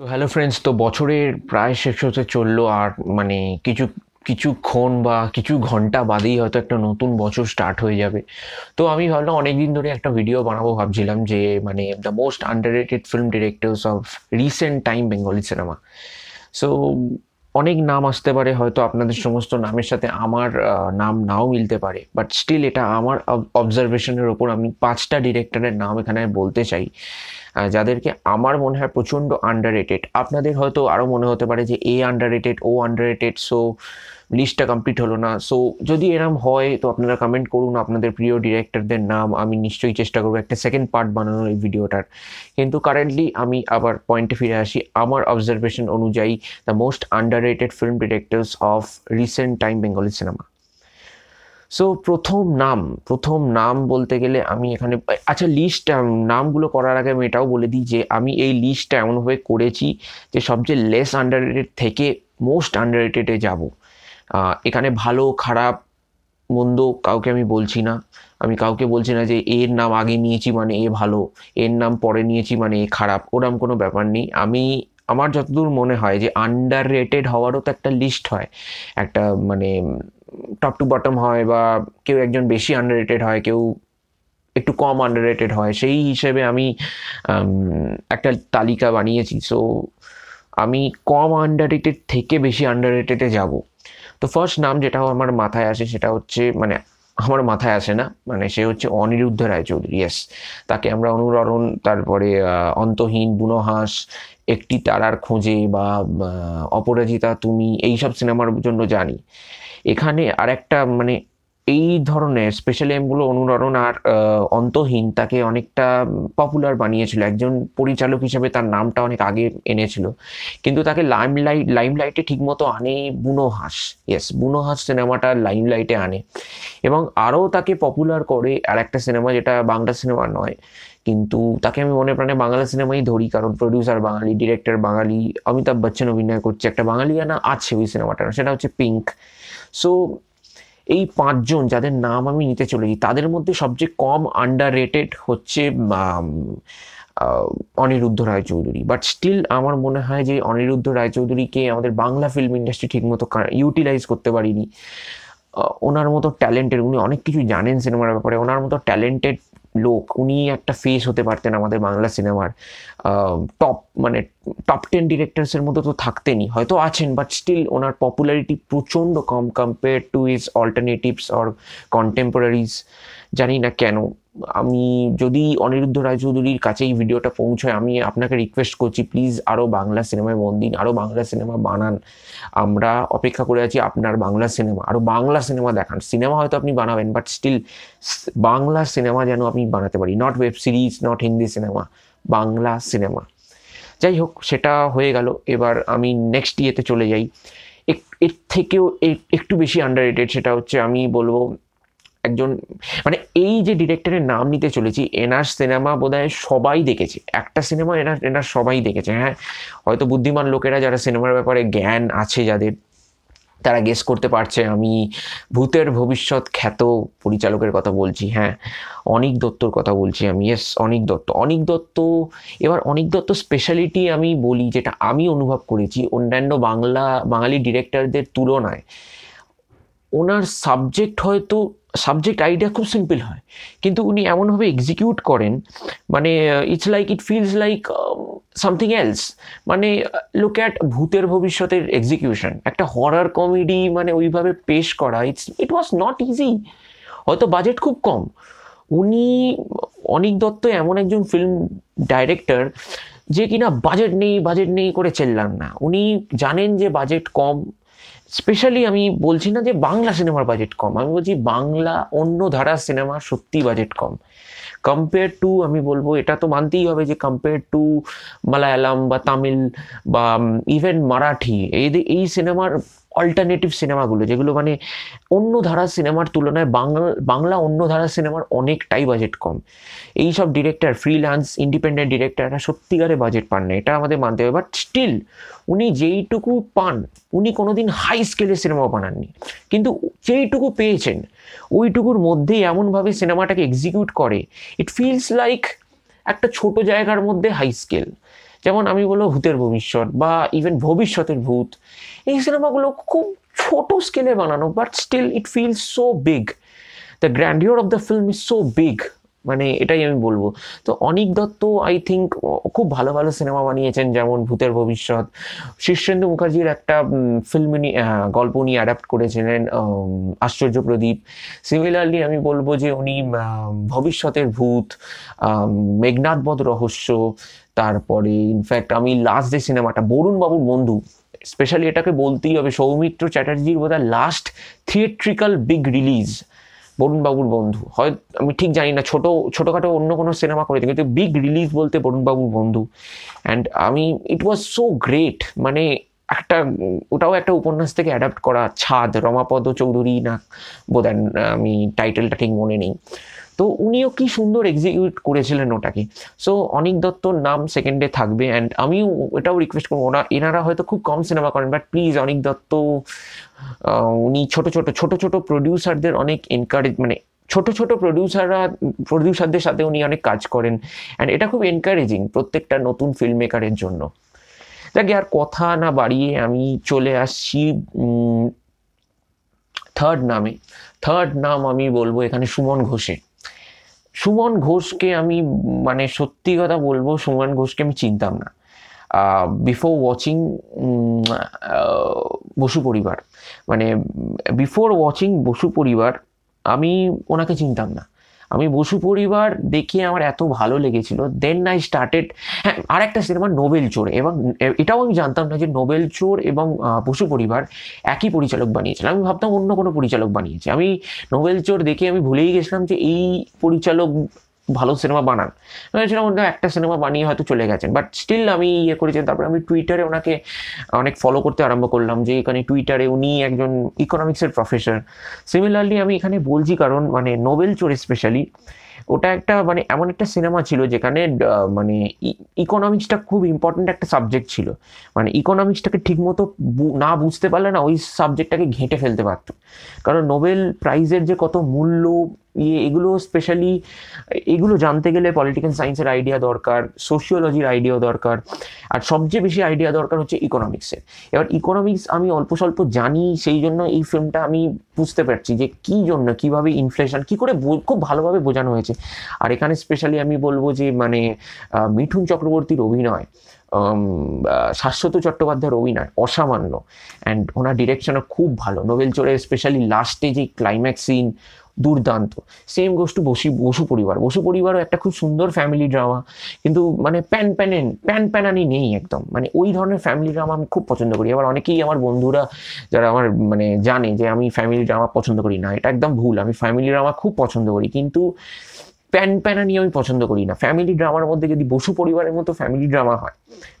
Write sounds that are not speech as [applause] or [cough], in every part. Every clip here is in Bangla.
তো হ্যালো ফ্রেন্ডস তো বছরের প্রায় শেষ হতে চললো আর মানে কিছু কিছুক্ষণ বা কিছু ঘন্টা বাদেই হয়তো একটা নতুন বছর স্টার্ট হয়ে যাবে তো আমি ভাবলাম অনেক দিন ধরে একটা ভিডিও বানাবো ভাবছিলাম যে মানে the most underrated film directors of recent time Bengali cinema so অনেক নাম আসতে পারে হয়তো আপনাদের সমস্ত নামের সাথে আমার নাম নাও মিলতে পারে বাট স্টিল এটা আমার অবজারভেশনের ওপর আমি পাঁচটা ডিরেক্টরের নাম এখানে বলতে চাই যাদেরকে আমার মনে হয় প্রচণ্ড আন্ডার রেটেড আপনাদের হয়তো আরও মনে হতে পারে যে এ আন্ডার রেটেড ও আন্ডার রেটেড সো লিস্টটা কমপ্লিট হলো না সো যদি এরম হয় তো আপনারা কমেন্ট করুন আপনাদের প্রিয় ডিরেক্টরদের নাম আমি নিশ্চয়ই চেষ্টা করবো একটা সেকেন্ড পার্ট বানানোর এই ভিডিওটার কিন্তু কারেন্টলি আমি আবার পয়েন্টে ফিরে আসি আমার অবজারভেশন অনুযায়ী the most underrated film directors of recent time Bengali cinema so প্রথম নাম প্রথম নাম বলতে গেলে আমি এখানে আচ্ছা লিস্ট নামগুলো করার আগে আমি এটাও বলে দিই যে আমি এই লিস্টটা এমনভাবে করেছি যে সবচেয়ে লেস আন্ডাররেটেড থেকে মোস্ট আন্ডাররেটেডে যাব এখানে ভালো খারাপ মন্দ কাউকে আমি বলছি না আমি কাউকে বলছি না যে এর নাম আগে নিয়েছি মানে এ ভালো এর নাম পরে নিয়েছি মানে এ খারাপ ওরম কোনো ব্যাপার নেই আমি আমার যতদূর মনে হয় যে আন্ডার রেটেড হওয়ারও তো একটা লিস্ট হয় একটা মানে টপ টু বটম হয় বা কেউ একজন বেশি আন্ডারেটেড হয় কেউ একটু কম আন্ডারেটেড হয় সেই হিসেবে আমি একটা তালিকা বানিয়েছি সো আমি কম আন্ডারেটেড থেকে বেশি আন্ডারেটেডে যাব তো ফার্স্ট নাম যেটা আমার মাথায় আসে সেটা হচ্ছে মানে আমার মাথায় আসে না মানে সে হচ্ছে অনিরুদ্ধ রায়চৌধুরী ইয়াস তাকে আমরা অনুরণ তারপরে অন্তহীন বুনহাস একটি তারার খোঁজে বা অপরাজিতা তুমি এইসব সিনেমার জন্য জানি এখানে আর একটা মানে এই ধরনের স্পেশাল এমগুলো অনুরণ আর অন্তহীন তাকে অনেকটা পপুলার বানিয়েছিল একজন পরিচালক হিসেবে তার নামটা অনেক আগে এনেছিল কিন্তু তাকে লাইমলাইট লাইমলাইটে ঠিকমতো আনে বুনো হাঁস ইয়েস বুনো হাঁস সিনেমাটা লাইমলাইটে আনে এবং আরও তাকে পপুলার করে আর একটা সিনেমা যেটা বাংলা সিনেমা নয় কিন্তু তাকে আমি মনে প্রাণে বাংলা সিনেমাই ধরি কারণ প্রডিউসার বাঙালি ডিরেক্টর বাঙালি অমিতাভ বচ্চন অভিনয় করছে একটা বাঙালি আনা আছে ওই সিনেমাটা সেটা হচ্ছে পিঙ্ক সো এই পাঁচজন যাদের নাম আমি নিতে চলেছি তাদের মধ্যে সবচেয়ে কম আন্ডার রেটেড হচ্ছে অনিরুদ্ধ রায়চৌধুরী বাট স্টিল আমার মনে হয় যে অনিরুদ্ধ রায়চৌধুরীকে আমাদের বাংলা ফিল্ম ইন্ডাস্ট্রি ঠিকমতো ইউটিলাইজ করতে পারিনি ওনার মতো ট্যালেন্টেড উনি অনেক কিছু জানেন সিনেমার ব্যাপারে ওনার মতো ট্যালেন্টেড লোক উনি একটা ফেস হতে পারতেন আমাদের বাংলা সিনেমার টপ মানে টপ টেন ডিরেক্টরসের মধ্যে তো থাকতেনই হয়তো আছেন বাট স্টিল ওনার পপুলারিটি প্রচণ্ড কম compare to his alternatives or contemporaries জানি না কেন আমি যদি অনিরুদ্ধ রায়চৌধুরীর কাছে এই ভিডিওটা পৌঁছায় আমি আপনাকে রিকোয়েস্ট করছি প্লিজ আরও বাংলা সিনেমায় মন দিন আরও বাংলা সিনেমা বানান আমরা অপেক্ষা করে আছি আপনার বাংলা সিনেমা আরও বাংলা সিনেমা দেখান সিনেমা হয়তো আপনি বানাবেন বাট স্টিল বাংলা সিনেমা যেন আমি বানাতে পারি not web series not Hindi cinema Bangla cinema যাই হোক সেটা হয়ে গেল এবার আমি নেক্সট ইয়েতে চলে যাই এর থেকেও একটু বেশি আন্ডার সেটা হচ্ছে আমি বলবো একজন মানে এই যে ডিরেক্টরের নাম নিতে চলেছি এনার সিনেমা বোধহয় সবাই দেখেছে একটা সিনেমা এনার এনার সবাই দেখেছে হ্যাঁ হয়তো বুদ্ধিমান লোকেরা যারা সিনেমার ব্যাপারে জ্ঞান আছে যাদের তারা গেস করতে পারছে আমি ভূতের ভবিষ্যৎ খ্যাত পরিচালকের কথা বলছি হ্যাঁ অনিক দত্তর কথা বলছি আমি ইয়েস অনিক দত্ত অনিক দত্ত এবার অনিক দত্ত স্পেশালিটি আমি বলি যেটা আমি অনুভব করেছি অন্যান্য বাংলা বাঙালি ডিরেক্টরদের তুলনায় ওনার সাবজেক্ট হয়তো সাবজেক্ট আইডিয়া খুব সিম্পল হয় কিন্তু উনি এমনভাবে এক্সিকিউট করেন মানে it's like it feels like something else মানে লুক uh, অ্যাট ভূতের ভবিষ্যতের এক্সিকিউশন একটা হরার কমেডি মানে ওইভাবে পেশ করা it's it was not easy হয়তো বাজেট খুব কম উনি অনিক দত্ত এমন একজন ফিল্ম ডাইরেক্টর যে কিনা বাজেট নেই বাজেট নেই করে চেল্লান না উনি জানেন যে বাজেট কম স্পেশালি আমি বলছি না যে বাংলা সিনেমার বাজেট কম আমি বলছি বাংলা অন্য ধারার সিনেমা সত্যি বাজেট কম কম্পেয়ার টু আমি বলবো এটা তো মানতেই হবে যে কম্পেয়ার টু মালায়ালাম বা তামিল বা ইভেন মারাঠি এই এই সিনেমার অল্টারনেটিভ সিনেমাগুলো যেগুলো মানে অন্য ধারার সিনেমার তুলনায় বাংলা বাংলা অন্য ধারার সিনেমার অনেকটাই বাজেট কম এই সব ডিরেক্টর ফ্রিল্যান্স ইন্ডিপেন্ডেন্ট ডিরেক্টররা সত্যিকারে বাজেট পান না এটা আমাদের মানতে হবে বাট স্টিল উনি যেইটুকু পান উনি কোনোদিন হাই স্কেলের সিনেমাও বানাননি কিন্তু যেইটুকু পেয়েছেন ওইটুকুর মধ্যেই এমনভাবে সিনেমাটাকে এক্সিকিউট করে ইট ফিলস লাইক একটা ছোট জায়গার মধ্যে হাই স্কেল যেমন আমি বলবো ভূতের ভবিষ্যৎ বা ইভেন ভবিষ্যতের ভূত এই সিনেমাগুলো খুব ছোট স্কেলে বানানো but still it feel so big the grandeur of the film is so big মানে এটাই আমি বলবো তো অনিক দত্ত আই থিঙ্ক খুব ভালো ভালো সিনেমা বানিয়েছেন যেমন ভূতের ভবিষ্যৎ শীর্ষেন্দু মুখার্জির একটা ফিল্ম নিয়ে গল্প উনি অ্যাডাপ্ট করেছিলেন আশ্চর্য প্রদীপ সিমিলারলি আমি বলবো যে উনি ভবিষ্যতের ভূত মেঘনাথবধ রহস্য তারপরে ইনফ্যাক্ট আমি লাস্ট যে সিনেমাটা বরুণ বাবুর বন্ধু স্পেশালি এটাকে বলতেই হবে সৌমিত্র চ্যাটার্জির বোধ লাস্ট থিয়েট্রিক্যাল বিগ রিলিজ বরুণবাবুর বন্ধু হয় আমি ঠিক জানি না ছোটো ছোটোখাটো অন্য কোনো সিনেমা করেছে কিন্তু বিগ রিলিজ বলতে বরুণবাবুর বন্ধু অ্যান্ড আমি ইট ওয়াজ সো গ্রেট মানে একটা ওটাও একটা উপন্যাস থেকে অ্যাডাপ্ট করা ছাদ রমাপদ চৌধুরী না বোধ আমি টাইটেলটা ঠিক মনে নেই তো উনিও কি সুন্দর এক্সিকিউট করেছিলেন ওটাকে সো অনিক দত্তর নাম সেকেন্ডে থাকবে অ্যান্ড আমিও এটাও রিকোয়েস্ট করবো ওনা এনারা হয়তো খুব কম সিনেমা করেন বাট প্লিজ অনিক দত্ত উনি ছোট ছোট ছোট ছোট প্রডিউসারদের অনেক এনকারেজ মানে ছোট ছোট প্রডিউসাররা প্রডিউসারদের সাথে উনি অনেক কাজ করেন অ্যান্ড এটা খুব এনকারেজিং প্রত্যেকটা নতুন ফিল্ম মেকারের জন্য দেখি আর কথা না বাড়িয়ে আমি চলে আসছি থার্ড নামে থার্ড নাম আমি বলবো এখানে সুমন ঘোষের সুমন ঘোষকে আমি মানে সত্যি কথা বলবো সুমন ঘোষকে আমি চিনতাম না বিফোর ওয়াচিং বসু পরিবার মানে বিফোর ওয়াচিং বসু পরিবার আমি ওনাকে চিনতাম না আমি বসু পরিবার দেখে আমার এত ভালো লেগেছিল দেন আই স্টার্টেড হ্যাঁ আর একটা সিনেমা নোবেল চোর এবং এটাও আমি জানতাম না যে নোবেল চোর এবং বসু পরিবার একই পরিচালক বানিয়েছিল আমি ভাবতাম অন্য কোনো পরিচালক বানিয়েছে আমি নোবেল চোর দেখে আমি ভুলেই গেছিলাম যে এই পরিচালক ভালো সিনেমা বানান সেটার মধ্যে একটা সিনেমা বানিয়ে হয়তো চলে গেছেন বাট স্টিল আমি ইয়ে করেছি তারপরে আমি টুইটারে ওনাকে অনেক ফলো করতে আরম্ভ করলাম যে এখানে টুইটারে উনি একজন ইকোনমিক্সের প্রফেসর সিমিলারলি আমি এখানে বলছি কারণ মানে নোবেল চোর স্পেশালি ওটা একটা মানে এমন একটা সিনেমা ছিল যেখানে মানে ইকোনমিক্সটা খুব ইম্পর্ট্যান্ট একটা সাবজেক্ট ছিল মানে ইকোনমিক্সটাকে ঠিকমতো না বুঝতে পারলে না ওই সাবজেক্টটাকে ঘেঁটে ফেলতে পারত কারণ নোবেল প্রাইজের যে কত মূল্য ইয়ে এগুলো স্পেশালি এগুলো জানতে গেলে পলিটিক্যাল সায়েন্সের আইডিয়া দরকার সোশিওলজির আইডিয়া দরকার আর সবচেয়ে বেশি আইডিয়া দরকার হচ্ছে ইকোনমিক্সের এবার ইকোনমিক্স আমি অল্প স্বল্প জানি সেই জন্য এই ফিল্মটা আমি বুঝতে পারছি যে কী জন্য কীভাবে ইনফ্লেশন কী করে খুব ভালোভাবে বোঝানো হয়েছে আর এখানে স্পেশালি আমি বলবো যে মানে মিঠুন চক্রবর্তীর অভিনয় শাশ্বত চট্টোপাধ্যায়ের অভিনয় অসামান্য অ্যান্ড ওনার ডিরেকশনও খুব ভালো নোবেল চোরে স্পেশালি লাস্টে যে ক্লাইম্যাক্স সিন দুর্দান্ত same goes to Basu Basu Paribar Basu পরিবারও একটা খুব সুন্দর ফ্যামিলি ড্রামা কিন্তু মানে প্যান প্যানেন প্যান প্যানানি নেই একদম মানে ওই ধরনের ফ্যামিলি ড্রামা আমি খুব পছন্দ করি আবার অনেকেই আমার বন্ধুরা যারা আমার মানে জানে যে আমি ফ্যামিলি ড্রামা পছন্দ করি না এটা একদম ভুল আমি ফ্যামিলি ড্রামা খুব পছন্দ করি কিন্তু প্যান নিয়ে আমি পছন্দ করি না ফ্যামিলি ড্রামার মধ্যে যদি বসু পরিবারের মতো ফ্যামিলি ড্রামা হয়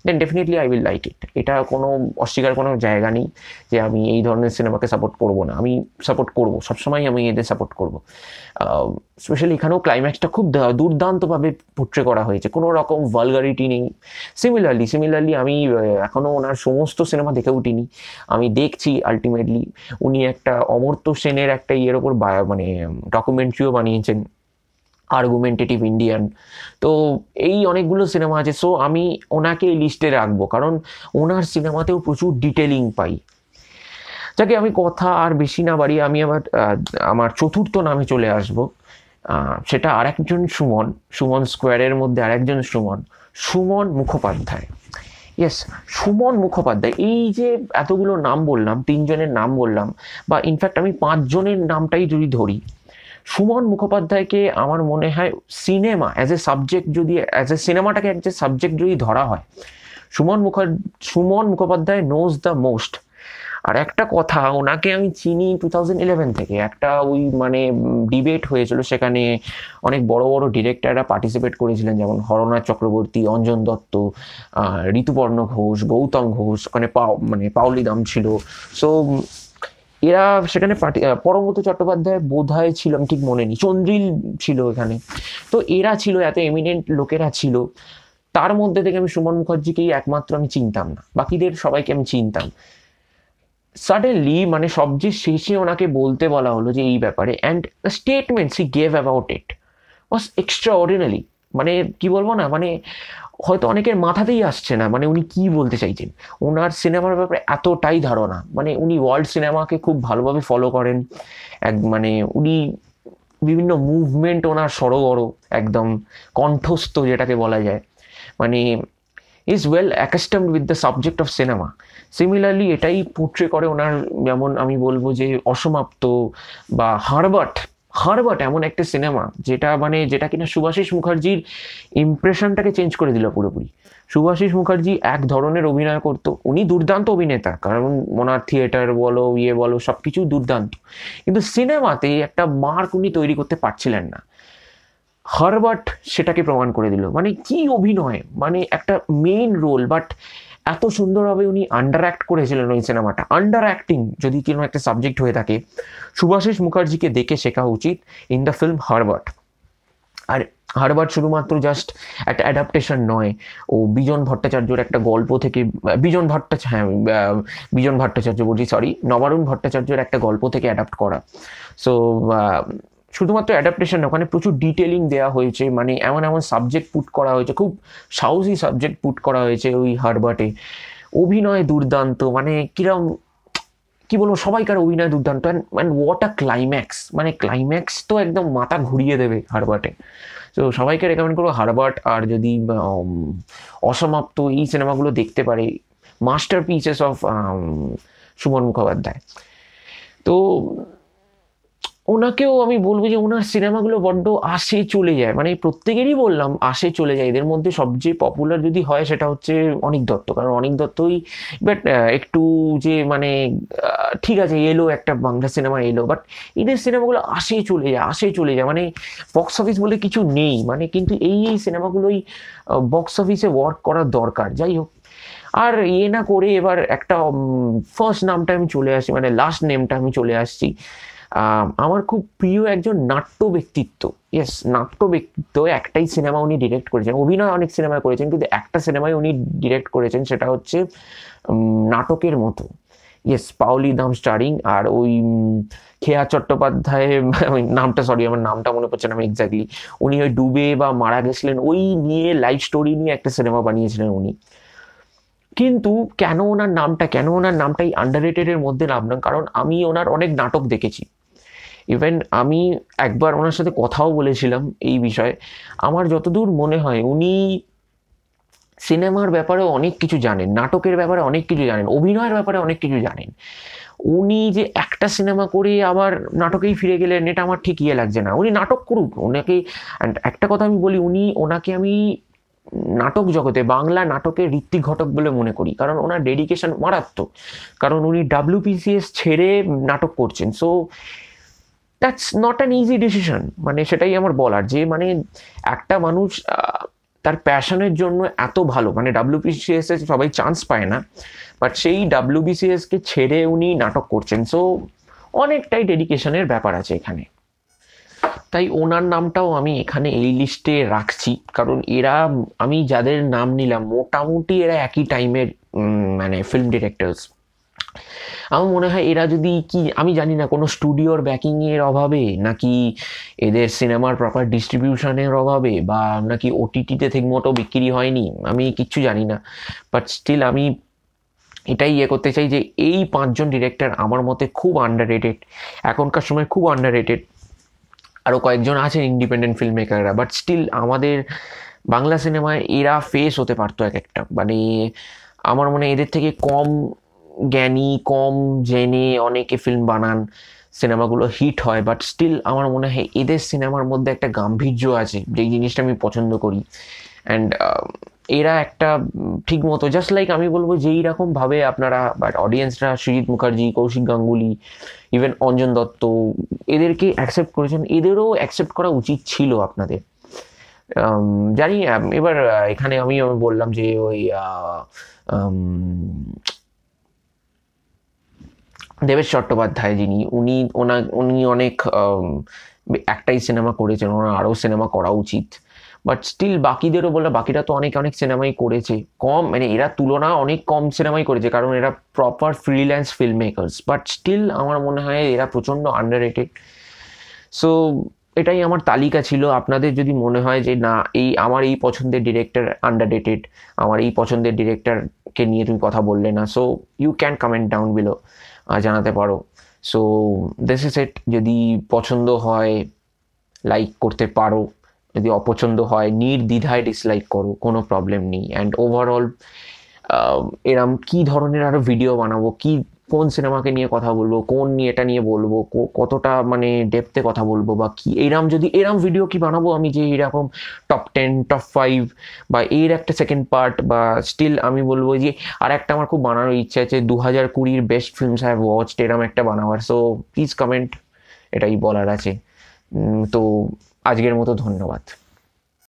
then definitely I will like it এটা কোনো অস্বীকার কোনো জায়গা নেই যে আমি এই ধরনের সিনেমাকে সাপোর্ট করব না আমি সাপোর্ট করব সবসময় আমি এদের সাপোর্ট করব স্পেশালি এখানেও ক্লাইম্যাক্সটা খুব দুর্দান্তভাবে পোট্রে করা হয়েছে কোনো রকম ভালগারিটি নেই সিমিলারলি সিমিলারলি আমি এখনও ওনার সমস্ত সিনেমা দেখে উঠিনি আমি দেখছি আলটিমেটলি উনি একটা অমর্ত্য সেনের একটা ইয়ের ওপর মানে ডকুমেন্ট্রিও বানিয়েছেন আর্গুমেন্টেটিভ ইন্ডিয়ান তো এই অনেকগুলো সিনেমা আছে সো আমি ওনাকে এই লিস্টে রাখবো কারণ ওনার সিনেমাতেও প্রচুর ডিটেলিং পাই যাকে আমি কথা আর বেশি না বাড়িয়ে আমি আবার আমার চতুর্থ নামে চলে আসব সেটা আরেকজন সুমন সুমন স্কোয়ারের মধ্যে আরেকজন সুমন সুমন মুখোপাধ্যায় ইয়েস সুমন মুখোপাধ্যায় এই যে এতগুলো নাম বললাম তিনজনের নাম বললাম বা ইনফ্যাক্ট আমি পাঁচজনের নামটাই যদি ধরি সুমন মুখোপাধ্যায়কে আমার মনে হয় সিনেমা অ্যাজ এ সাবজেক্ট যদি অ্যাজ এ সিনেমাটাকে অ্যাজ এ সাবজেক্ট যদি ধরা হয় সুমন মুখ Suman Mukhopadhyay knows the most আর একটা কথা ওনাকে আমি চিনি টু থাউজেন্ড ইলেভেন থেকে একটা ওই মানে ডিবেট হয়েছিল সেখানে অনেক বড় বড় ডিরেক্টররা পার্টিসিপেট করেছিলেন যেমন হরনাথ চক্রবর্তী অঞ্জন দত্ত ঋতুপর্ণ ঘোষ গৌতম ঘোষ ওখানে পাও মানে পাওলি দাম ছিল সো এরা সেখানে পার্টি পরমব্রত চট্টোপাধ্যায় বোধহয় ছিল আমি ঠিক মনে নেই চন্দ্রিল ছিল এখানে তো এরা ছিল এত এমিনেন্ট লোকেরা ছিল তার মধ্যে থেকে আমি সুমন মুখার্জিকেই একমাত্র আমি চিনতাম না বাকিদের সবাইকে আমি চিনতাম সাডেনলি মানে সবচেয়ে শেষে ওনাকে বলতে বলা হলো যে এই ব্যাপারে and statements he gave about it was extraordinary মানে কি বলবো না মানে হয়তো অনেকের মাথাতেই আসছে না মানে উনি কি বলতে চাইছেন ওনার সিনেমার ব্যাপারে এতটাই ধারণা মানে উনি ওয়ার্ল্ড সিনেমাকে খুব ভালোভাবে ফলো করেন এক মানে উনি বিভিন্ন মুভমেন্ট ওনার সরগর একদম কণ্ঠস্থ যেটাকে বলা যায় মানে is well accustomed with the subject of cinema similarly এটাই পোট্রে করে ওনার যেমন আমি বলবো যে অসমাপ্ত বা হারবার্ট হারবাট এমন একটা সিনেমা যেটা মানে যেটা কিনা সুভাষিস মুখার্জির ইমপ্রেশনটাকে চেঞ্জ করে দিল পুরোপুরি সুভাষিস মুখার্জি এক ধরনের অভিনয় করতো উনি দুর্দান্ত অভিনেতা কারণ মনার থিয়েটার বলো ইয়ে বলো সব কিছু দুর্দান্ত কিন্তু সিনেমাতে একটা মার্ক উনি তৈরি করতে পারছিলেন না হারবাট সেটাকে প্রমাণ করে দিল মানে কি অভিনয় মানে একটা মেইন রোল বাট এত সুন্দরভাবে উনি আন্ডার অ্যাক্ট করেছিলেন ওই সিনেমাটা আন্ডার অ্যাক্টিং যদি কোনো একটা সাবজেক্ট হয়ে থাকে সুভাষিস মুখার্জিকে দেখে শেখা উচিত ইন দ্য ফিল্ম হারবার্ট আর হারবার্ট শুধুমাত্র জাস্ট একটা অ্যাডাপ্টেশন নয় ও বিজন ভট্টাচার্যর একটা গল্প থেকে বিজন ভট্টাচার্য হ্যাঁ বিজন ভট্টাচার্য বলছি সরি নবারুণ ভট্টাচার্যর একটা গল্প থেকে অ্যাডাপ্ট করা সো শুধুমাত্র অ্যাডাপ্টেশন না ওখানে প্রচুর ডিটেলিং দেওয়া হয়েছে মানে এমন এমন সাবজেক্ট পুট করা হয়েছে খুব সাহসী সাবজেক্ট পুট করা হয়েছে ওই হারবার্টে অভিনয় দুর্দান্ত মানে কিরম কি বলবো সবাইকার অভিনয় দুর্দান্ত অ্যান্ড ওয়াট আ ক্লাইম্যাক্স মানে ক্লাইম্যাক্স তো একদম মাথা ঘুরিয়ে দেবে হারবার্টে তো সবাইকে রেকমেন্ড করবো হারবার্ট আর যদি অসমাপ্ত এই সিনেমাগুলো দেখতে পারে masterpieces of Suman Mukhopadhyay তো ওনাকেও আমি বলবো যে ওনার সিনেমাগুলো বড্ড আসে চলে যায় মানে প্রত্যেকেরই বললাম আসে চলে যায় এদের মধ্যে সবচেয়ে পপুলার যদি হয় সেটা হচ্ছে অনিক দত্ত কারণ অনিক দত্তই বাট একটু যে মানে ঠিক আছে এলো একটা বাংলা সিনেমা এলো বাট এদের সিনেমাগুলো আসে চলে যায় আসে চলে যায় মানে বক্স অফিস বলে কিছু নেই মানে কিন্তু এই এই সিনেমাগুলোই বক্স অফিসে ওয়ার্ক করা দরকার যাই হোক আর ইয়ে না করে এবার একটা ফার্স্ট নামটা আমি চলে আসি মানে লাস্ট নেমটা আমি চলে আসছি আমার খুব প্রিয় একজন নাট্য ব্যক্তিত্ব ইয়েস নাট্য ব্যক্তিত্ব একটাই সিনেমা উনি ডিরেক্ট করেছেন অভিনয় অনেক সিনেমায় করেছেন কিন্তু একটা সিনেমায় উনি ডিরেক্ট করেছেন সেটা হচ্ছে নাটকের মতো ইয়েস পাওলি দাম স্টারিং আর ওই খেয়া চট্টোপাধ্যায় [laughs] নামটা সরি আমার নামটা মনে পড়ছে না আমি এক্স্যাক্টলি উনি ওই ডুবে বা মারা গেছিলেন ওই নিয়ে লাইফ স্টোরি নিয়ে একটা সিনেমা বানিয়েছিলেন উনি কিন্তু কেন ওনার নামটা কেন ওনার নামটাই রেটেডের মধ্যে না কারণ আমি ওনার অনেক নাটক দেখেছি ইভেন আমি একবার ওনার সাথে কথাও বলেছিলাম এই বিষয়ে আমার যতদূর মনে হয় উনি সিনেমার ব্যাপারে অনেক কিছু জানেন নাটকের ব্যাপারে অনেক কিছু জানেন অভিনয়ের ব্যাপারে অনেক কিছু জানেন উনি যে একটা সিনেমা করে আবার নাটকেই ফিরে গেলেন এটা আমার ঠিক ইয়ে লাগছে না উনি নাটক করুক ওনাকে একটা কথা আমি বলি উনি ওনাকে আমি নাটক জগতে বাংলা নাটকের ঋত্বিক ঘটক বলে মনে করি কারণ ওনার ডেডিকেশন মারাত্মক কারণ উনি ডাব্লিউপিসিএস ছেড়ে নাটক করছেন so that's not an easy decision মানে সেটাই আমার বলার যে মানে একটা মানুষ তার প্যাশনের জন্য এত ভালো মানে ডাব্লিউবিসিএস সবাই চান্স পায় না বাট সেই ডাব্লিউবিসিএসকে ছেড়ে উনি নাটক করছেন সো অনেকটাই ডেডিকেশনের ব্যাপার আছে এখানে তাই ওনার নামটাও আমি এখানে এই লিস্টে রাখছি কারণ এরা আমি যাদের নাম নিলাম মোটামুটি এরা একই টাইমের মানে ফিল্ম ডিরেক্টরস আমার মনে হয় এরা যদি কি আমি জানি না কোনো স্টুডিওর ব্যাকিংয়ের অভাবে নাকি এদের সিনেমার প্রপার ডিস্ট্রিবিউশনের অভাবে বা নাকি ওটিটিতে ঠিকমতো বিক্রি হয়নি আমি কিচ্ছু জানি না বাট স্টিল আমি এটাই ইয়ে করতে চাই যে এই পাঁচজন ডিরেক্টর আমার মতে খুব আন্ডার রেটেড এখনকার সময় খুব আন্ডার রেটেড আরও কয়েকজন আছেন ইন্ডিপেন্ডেন্ট ফিল্ম মেকাররা বাট স্টিল আমাদের বাংলা সিনেমায় এরা ফেস হতে পারতো এক একটা মানে আমার মনে এদের থেকে কম জ্ঞানী কম জেনে অনেকে ফিল্ম বানান সিনেমাগুলো হিট হয় বাট স্টিল আমার মনে হয় এদের সিনেমার মধ্যে একটা গাম্ভীর্য আছে যেই জিনিসটা আমি পছন্দ করি অ্যান্ড এরা একটা ঠিক মতো জাস্ট লাইক আমি বলবো যেই রকমভাবে আপনারা বাট অডিয়েন্সরা সুজিৎ মুখার্জি কৌশিক গাঙ্গুলি ইভেন অঞ্জন দত্ত এদেরকে অ্যাকসেপ্ট করেছেন এদেরও অ্যাকসেপ্ট করা উচিত ছিল আপনাদের জানি এবার এখানে আমি বললাম যে ওই দেবেশ চট্টোপাধ্যায় যিনি উনি ওনা উনি অনেক একটাই সিনেমা করেছেন ওনার আরও সিনেমা করা উচিত বাট স্টিল বাকিদেরও বললে বাকিরা তো অনেক অনেক সিনেমাই করেছে কম মানে এরা তুলনা অনেক কম সিনেমাই করেছে কারণ এরা proper freelance film makers but still আমার মনে হয় এরা প্রচণ্ড আন্ডার সো এটাই আমার তালিকা ছিল আপনাদের যদি মনে হয় যে না এই আমার এই পছন্দের ডিরেক্টর আন্ডার রেটেড আমার এই পছন্দের ডিরেক্টরকে নিয়ে তুমি কথা বললে না so you can comment down below জানাতে পারো সো দিস ইজ ইট যদি পছন্দ হয় লাইক করতে পারো যদি অপছন্দ হয় নির্দ্বিধায় ডিসলাইক করো কোনো প্রবলেম নেই অ্যান্ড ওভারঅল এরম কী ধরনের আরও ভিডিও বানাবো কী কোন সিনেমাকে নিয়ে কথা বলবো কোন নিয়ে এটা নিয়ে বলবো কতটা মানে ডেপতে কথা বলবো বা কি এরম যদি এরম ভিডিও কি বানাবো আমি যে এরকম টপ টেন টপ ফাইভ বা এর একটা সেকেন্ড পার্ট বা স্টিল আমি বলবো যে আর একটা আমার খুব বানানোর ইচ্ছা আছে দু হাজার কুড়ির বেস্ট ফিল্মস হ্যাভ ওয়াচ এরম একটা বানাবার সো প্লিজ কমেন্ট এটাই বলার আছে তো আজকের মতো ধন্যবাদ